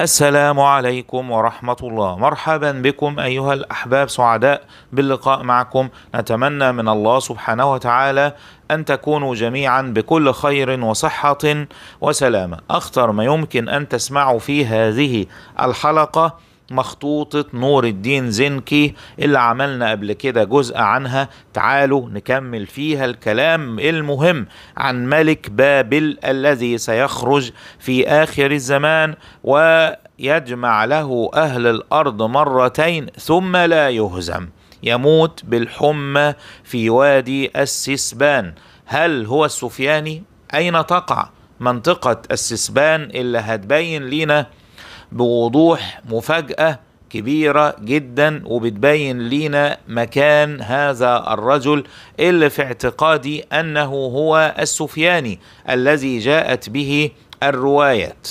السلام عليكم ورحمة الله مرحبا بكم أيها الأحباب سعداء باللقاء معكم نتمنى من الله سبحانه وتعالى أن تكونوا جميعا بكل خير وصحة وسلامة أخطر ما يمكن أن تسمعوا في هذه الحلقة مخطوطة نور الدين زنكي اللي عملنا قبل كده جزء عنها تعالوا نكمل فيها الكلام المهم عن ملك بابل الذي سيخرج في آخر الزمان ويجمع له أهل الأرض مرتين ثم لا يهزم يموت بالحمى في وادي السسبان هل هو السفياني؟ أين تقع منطقة السسبان اللي هتبين لينا بوضوح مفاجاه كبيرة جدا وبتبين لينا مكان هذا الرجل اللي في اعتقادي أنه هو السفياني الذي جاءت به الروايات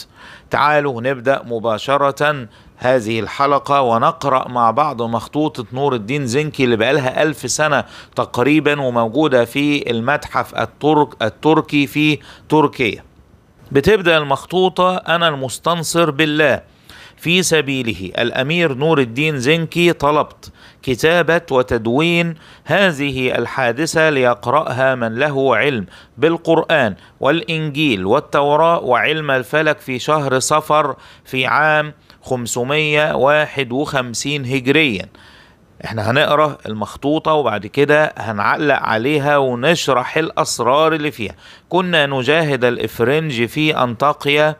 تعالوا نبدأ مباشرة هذه الحلقة ونقرأ مع بعض مخطوطة نور الدين زنكي اللي بقالها ألف سنة تقريبا وموجودة في المتحف الترك التركي في تركيا بتبدأ المخطوطة أنا المستنصر بالله في سبيله الأمير نور الدين زنكي طلبت كتابة وتدوين هذه الحادثة ليقرأها من له علم بالقرآن والإنجيل والتوراة وعلم الفلك في شهر صفر في عام 551 هجريا احنا هنقرا المخطوطه وبعد كده هنعلق عليها ونشرح الاسرار اللي فيها كنا نجاهد الافرنج في انطاقيا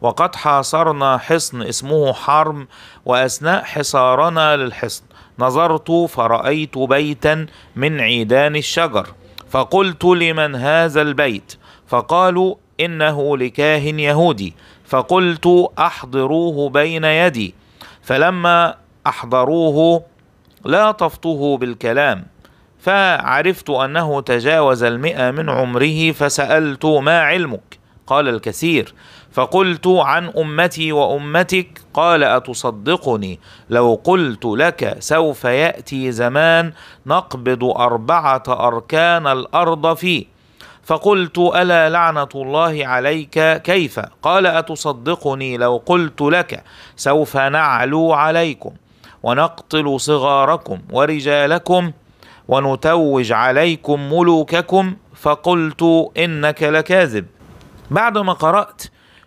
وقد حاصرنا حصن اسمه حرم واثناء حصارنا للحصن نظرت فرايت بيتا من عيدان الشجر فقلت لمن هذا البيت فقالوا انه لكاهن يهودي فقلت احضروه بين يدي فلما احضروه لا تفطه بالكلام فعرفت أنه تجاوز المئة من عمره فسألت ما علمك قال الكثير فقلت عن أمتي وأمتك قال أتصدقني لو قلت لك سوف يأتي زمان نقبض أربعة أركان الأرض فيه فقلت الا لعنه الله عليك كيف قال اتصدقني لو قلت لك سوف نعلو عليكم ونقتل صغاركم ورجالكم ونتوج عليكم ملوككم فقلت انك لكاذب بعد ما قرات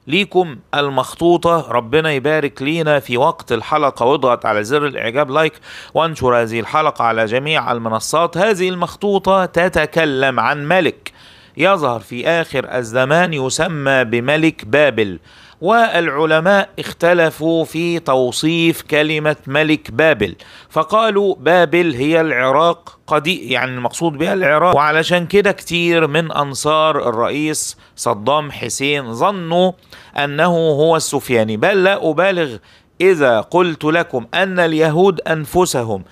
ليكم المخطوطة ربنا يبارك لينا في وقت الحلقة واضغط على زر الإعجاب لايك وانشر هذه الحلقة على جميع المنصات هذه المخطوطة تتكلم عن ملك يظهر في آخر الزمان يسمى بملك بابل والعلماء اختلفوا في توصيف كلمه ملك بابل فقالوا بابل هي العراق قديم يعني المقصود بها العراق وعلشان كده كتير من انصار الرئيس صدام حسين ظنوا انه هو السفياني بل لا ابالغ اذا قلت لكم ان اليهود انفسهم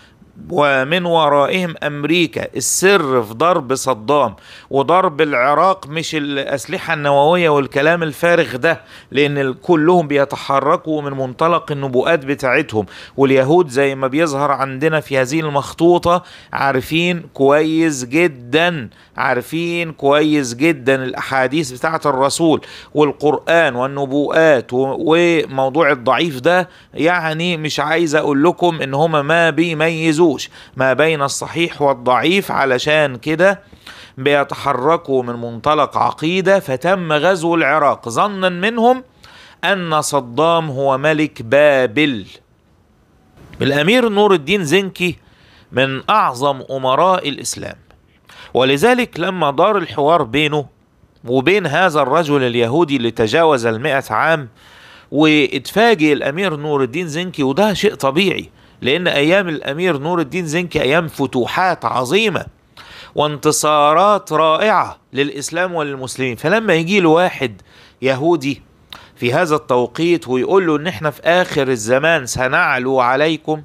ومن ورائهم امريكا السر في ضرب صدام وضرب العراق مش الاسلحه النوويه والكلام الفارغ ده لان كلهم بيتحركوا من منطلق النبوءات بتاعتهم واليهود زي ما بيظهر عندنا في هذه المخطوطه عارفين كويس جدا عارفين كويس جدا الاحاديث بتاعه الرسول والقران والنبوءات وموضوع الضعيف ده يعني مش عايز اقول لكم ان هما ما بيميزوا يجوش ما بين الصحيح والضعيف علشان كده بيتحركوا من منطلق عقيدة فتم غزو العراق ظنا منهم أن صدام هو ملك بابل الأمير نور الدين زنكي من أعظم أمراء الإسلام ولذلك لما دار الحوار بينه وبين هذا الرجل اليهودي اللي تجاوز المئة عام واتفاجئ الأمير نور الدين زنكي وده شيء طبيعي لأن أيام الأمير نور الدين زنكي أيام فتوحات عظيمة وانتصارات رائعة للإسلام وللمسلمين فلما يجي له واحد يهودي في هذا التوقيت ويقول له ان احنا في اخر الزمان سنعلو عليكم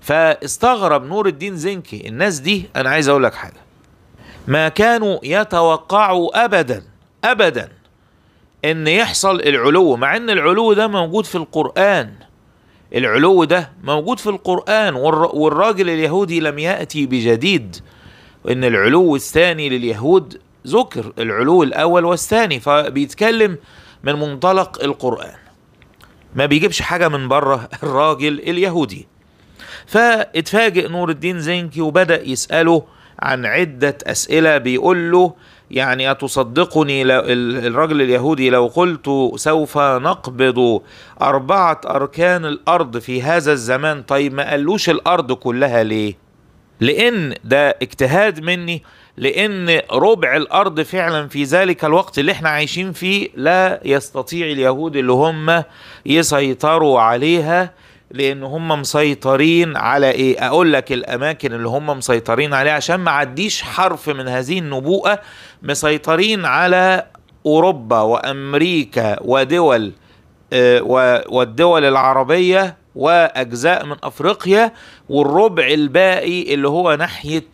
فاستغرب نور الدين زنكي الناس دي انا عايز اقول لك حاجه ما كانوا يتوقعوا ابدا ابدا ان يحصل العلو مع ان العلو ده موجود في القران العلو ده موجود في القرآن والراجل اليهودي لم يأتي بجديد إن العلو الثاني لليهود ذكر العلو الأول والثاني فبيتكلم من منطلق القرآن ما بيجيبش حاجة من بره الراجل اليهودي فاتفاجئ نور الدين زنكي وبدأ يسأله عن عدة أسئلة بيقول له يعني أتصدقني الرجل اليهودي لو قلت سوف نقبض أربعة أركان الأرض في هذا الزمان طيب ما قالوش الأرض كلها ليه؟ لأن ده اجتهاد مني لأن ربع الأرض فعلا في ذلك الوقت اللي احنا عايشين فيه لا يستطيع اليهود اللي هم يسيطروا عليها لان هم مسيطرين على ايه اقول لك الاماكن اللي هم مسيطرين عليها عشان ما عديش حرف من هذه النبوءه مسيطرين على اوروبا وامريكا ودول آه، والدول العربيه واجزاء من افريقيا والربع الباقي اللي هو ناحيه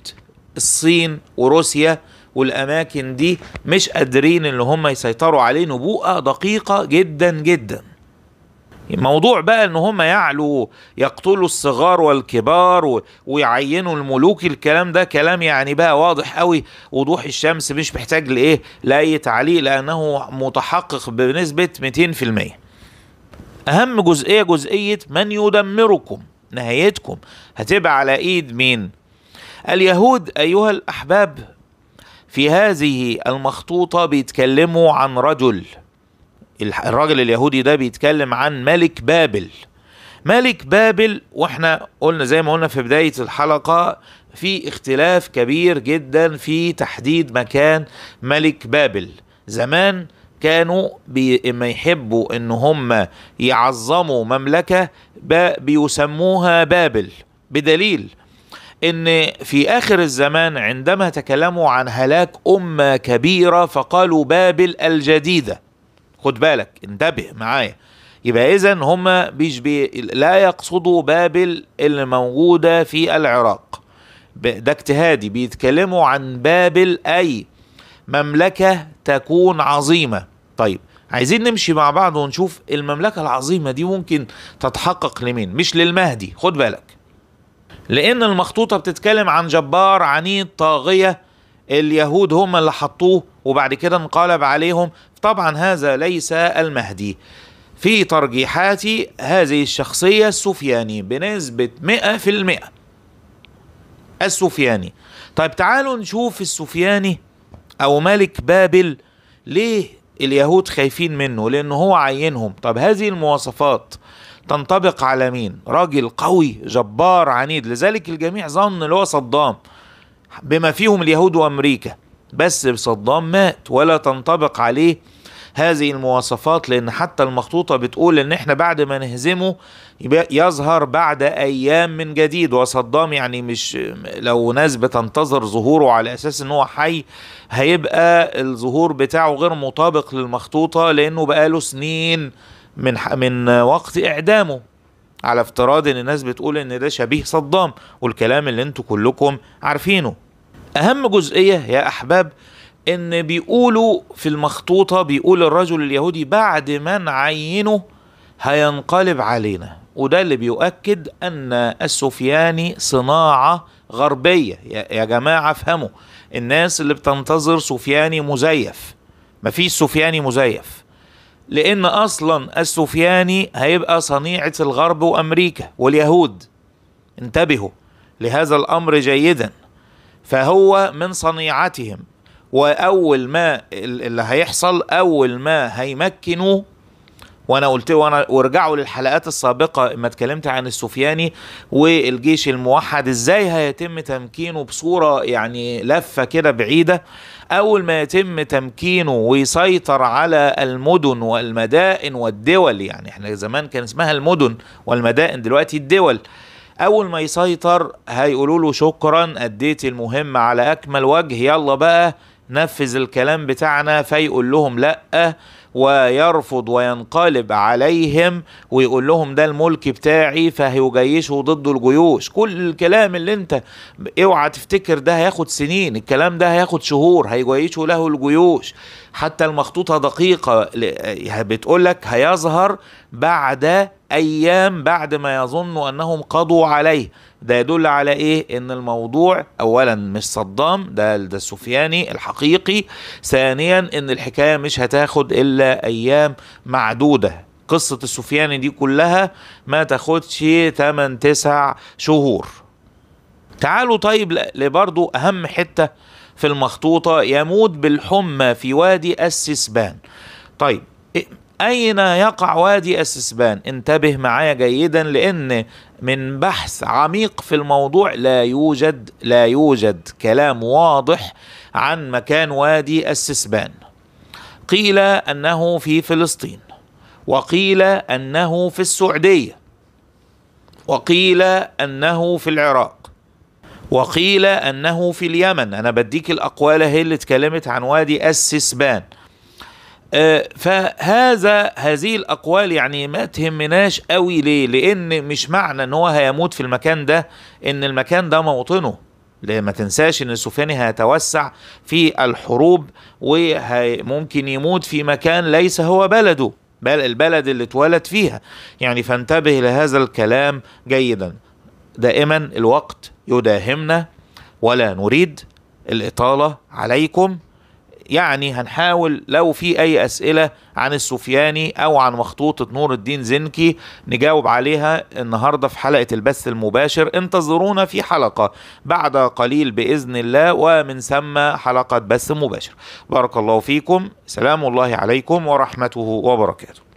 الصين وروسيا والاماكن دي مش قادرين اللي هم يسيطروا عليه نبوءه دقيقه جدا جدا موضوع بقى ان هم يعلوا يقتلوا الصغار والكبار ويعينوا الملوك الكلام ده كلام يعني بقى واضح قوي وضوح الشمس مش محتاج لايه لاي تعليق لانه متحقق بنسبه 200% اهم جزئيه جزئيه من يدمركم نهايتكم هتبقى على ايد مين اليهود ايها الاحباب في هذه المخطوطه بيتكلموا عن رجل الراجل اليهودي ده بيتكلم عن ملك بابل ملك بابل واحنا قلنا زي ما قلنا في بداية الحلقة في اختلاف كبير جدا في تحديد مكان ملك بابل زمان كانوا بما يحبوا ان هم يعظموا مملكة بيسموها بابل بدليل ان في اخر الزمان عندما تكلموا عن هلاك امة كبيرة فقالوا بابل الجديدة خد بالك انتبه معايا يبقى اذا هما مش بي لا يقصدوا بابل اللي موجوده في العراق ده اجتهادي بيتكلموا عن بابل اي مملكه تكون عظيمه طيب عايزين نمشي مع بعض ونشوف المملكه العظيمه دي ممكن تتحقق لمين مش للمهدي خد بالك لان المخطوطه بتتكلم عن جبار عنيد طاغيه اليهود هم اللي حطوه وبعد كده انقلب عليهم طبعا هذا ليس المهدي في ترجيحاتي هذه الشخصية السفياني بنسبة 100% السفياني طيب تعالوا نشوف السفياني أو ملك بابل ليه اليهود خايفين منه لأنه هو عينهم طب هذه المواصفات تنطبق على مين راجل قوي جبار عنيد لذلك الجميع ظن اللي هو صدام بما فيهم اليهود وامريكا بس صدام مات ولا تنطبق عليه هذه المواصفات لان حتى المخطوطه بتقول ان احنا بعد ما نهزمه يظهر بعد ايام من جديد وصدام يعني مش لو ناس بتنتظر ظهوره على اساس ان هو حي هيبقى الظهور بتاعه غير مطابق للمخطوطه لانه بقاله سنين من من وقت اعدامه على افتراض ان الناس بتقول ان ده شبيه صدام والكلام اللي انتوا كلكم عارفينه اهم جزئيه يا احباب ان بيقولوا في المخطوطه بيقول الرجل اليهودي بعد ما نعينه هينقلب علينا وده اللي بيؤكد ان السفياني صناعه غربيه يا جماعه افهموا الناس اللي بتنتظر سفياني مزيف مفيش سفياني مزيف لأن أصلا السفياني هيبقى صنيعة الغرب وأمريكا واليهود انتبهوا لهذا الأمر جيدا فهو من صنيعتهم وأول ما اللي هيحصل أول ما هيمكنوا وانا قلت وانا وارجعوا للحلقات السابقه اما اتكلمت عن السفياني والجيش الموحد ازاي هيتم تمكينه بصوره يعني لفه كده بعيده اول ما يتم تمكينه ويسيطر على المدن والمدائن والدول يعني احنا زمان كان اسمها المدن والمدائن دلوقتي الدول اول ما يسيطر هيقولوا له شكرا اديت المهمه على اكمل وجه يلا بقى نفذ الكلام بتاعنا فيقول لهم لا ويرفض وينقلب عليهم ويقول لهم ده الملك بتاعي فهيجيشوا ضده الجيوش كل الكلام اللي انت اوعى تفتكر ده هياخد سنين الكلام ده هياخد شهور هيجيشوا له الجيوش حتى المخطوطة دقيقة بتقولك هيظهر بعد ايام بعد ما يظنوا انهم قضوا عليه ده يدل على ايه ان الموضوع اولا مش صدام ده ده السفياني الحقيقي ثانيا ان الحكايه مش هتاخد الا ايام معدوده قصه السفياني دي كلها ما تاخدش 8 9 شهور تعالوا طيب لبرضو اهم حته في المخطوطه يموت بالحمى في وادي السسبان طيب أين يقع وادي السسبان؟ انتبه معايا جيدا لأن من بحث عميق في الموضوع لا يوجد لا يوجد كلام واضح عن مكان وادي السسبان. قيل أنه في فلسطين وقيل أنه في السعودية وقيل أنه في العراق وقيل أنه في اليمن أنا بديك الأقوال هي اللي اتكلمت عن وادي السسبان آه، فهذا هذه الاقوال يعني ما تهمناش قوي ليه لان مش معنى ان هو هيموت في المكان ده ان المكان ده موطنه ما تنساش ان السفياني هيتوسع في الحروب وممكن يموت في مكان ليس هو بلده بل البلد اللي اتولد فيها يعني فانتبه لهذا الكلام جيدا دائما الوقت يداهمنا ولا نريد الإطالة عليكم يعني هنحاول لو في أي أسئلة عن السفياني أو عن مخطوطة نور الدين زنكي نجاوب عليها النهاردة في حلقة البث المباشر انتظرونا في حلقة بعد قليل بإذن الله ومن ثم حلقة بث مباشر بارك الله فيكم سلام الله عليكم ورحمته وبركاته